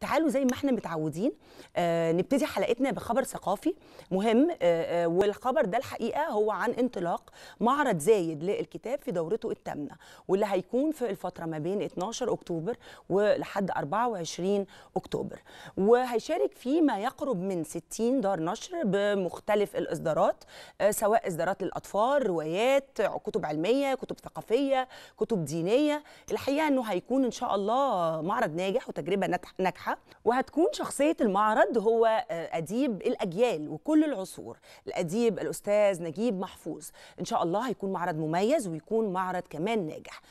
تعالوا زي ما احنا متعودين آه نبتدي حلقتنا بخبر ثقافي مهم آه, آه، والخبر ده الحقيقه هو عن انطلاق معرض زايد للكتاب في دورته الثامنه واللي هيكون في الفتره ما بين 12 اكتوبر ولحد 24 اكتوبر وهيشارك فيه ما يقرب من 60 دار نشر بمختلف الاصدارات آه سواء اصدارات للاطفال روايات كتب علميه كتب ثقافيه كتب دينيه الحقيقه انه هيكون ان شاء الله معرض ناجح وتجربه ناجحه الفاتحه وهتكون شخصيه المعرض هو آه، اديب الاجيال وكل العصور الاديب الاستاذ نجيب محفوظ ان شاء الله هيكون معرض مميز ويكون معرض كمان ناجح